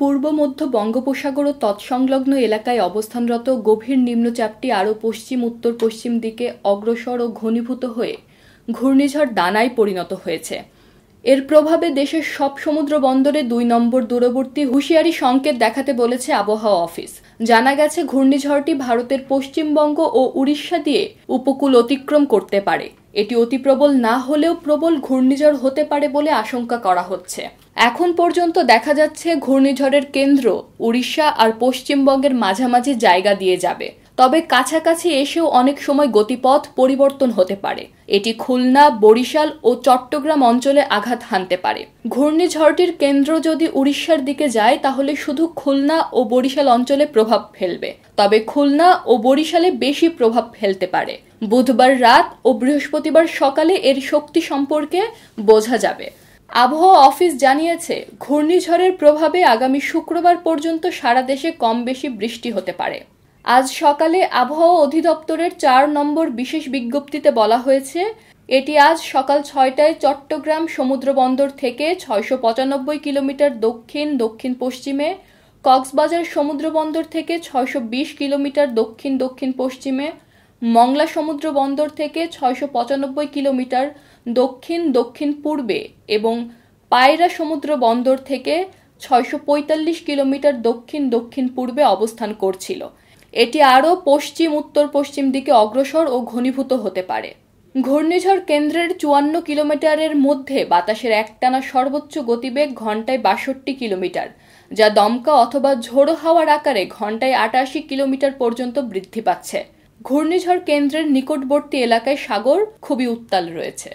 পূর্ব মধ্য বঙ্গোপসাগর ও তৎসংলগ্ন এলাকায় অবস্থানরত গভীর নিম্নচাপটি আরও পশ্চিম উত্তর পশ্চিম দিকে অগ্রসর ও ঘনীভূত হয়ে ঘূর্ণিঝড় দানায় পরিণত হয়েছে এর প্রভাবে দেশের সব সমুদ্র বন্দরে দুই নম্বর দূরবর্তী হুঁশিয়ারি সংকেত দেখাতে বলেছে আবহাওয়া অফিস জানা গেছে ঘূর্ণিঝড়টি ভারতের পশ্চিমবঙ্গ ও উড়িষ্যা দিয়ে উপকূল অতিক্রম করতে পারে এটি অতি প্রবল না হলেও প্রবল ঘূর্ণিঝড় হতে পারে বলে আশঙ্কা করা হচ্ছে এখন পর্যন্ত দেখা যাচ্ছে ঘূর্ণিঝড়ের কেন্দ্র উড়িষ্যা আর পশ্চিমবঙ্গের মাঝামাঝি জায়গা দিয়ে যাবে তবে কাছাকাছি এসেও অনেক সময় গতিপথ পরিবর্তন হতে পারে এটি খুলনা বরিশাল ও চট্টগ্রাম অঞ্চলে আঘাত হানতে পারে ঘূর্ণিঝড়টির কেন্দ্র যদি উড়িষ্যার দিকে যায় তাহলে শুধু খুলনা ও বরিশাল অঞ্চলে প্রভাব ফেলবে তবে খুলনা ও বরিশালে বেশি প্রভাব ফেলতে পারে বুধবার রাত ও বৃহস্পতিবার সকালে এর শক্তি সম্পর্কে বোঝা যাবে আবহাওয়া অফিস জানিয়েছে ঘূর্ণিঝড়ের প্রভাবে আগামী শুক্রবার পর্যন্ত সারা দেশে কম বেশি বৃষ্টি হতে পারে আজ সকালে আবহাওয়া অধিদপ্তরের চার নম্বর বিশেষ বিজ্ঞপ্তিতে বলা হয়েছে এটি আজ সকাল ছয়টায় চট্টগ্রাম সমুদ্র বন্দর থেকে ছয়শো পঁচানব্বই কিলোমিটার দক্ষিণ দক্ষিণ পশ্চিমে কক্সবাজার সমুদ্র বন্দর থেকে ছয়শো বিশ কিলোমিটার দক্ষিণ দক্ষিণ পশ্চিমে মংলা সমুদ্র বন্দর থেকে ছয়শো পঁচানব্বই কিলোমিটার দক্ষিণ দক্ষিণ পূর্বে এবং পায়রা সমুদ্র বন্দর থেকে ছয়শো পঁয়তাল্লিশ কিলোমিটার দক্ষিণ দক্ষিণ পূর্বে অবস্থান করছিল এটি আরও পশ্চিম উত্তর পশ্চিম দিকে অগ্রসর ও ঘনীভূত হতে পারে ঘূর্ণিঝড় কেন্দ্রের চুয়ান্ন কিলোমিটারের মধ্যে বাতাসের একটানা সর্বোচ্চ গতিবেগ ঘন্টায় বাষট্টি কিলোমিটার যা দমকা অথবা ঝোড়ো হাওয়ার আকারে ঘন্টায় আটাশি কিলোমিটার পর্যন্ত বৃদ্ধি পাচ্ছে ঘূর্ণিঝড় কেন্দ্রের নিকটবর্তী এলাকায় সাগর খুবই উত্তাল রয়েছে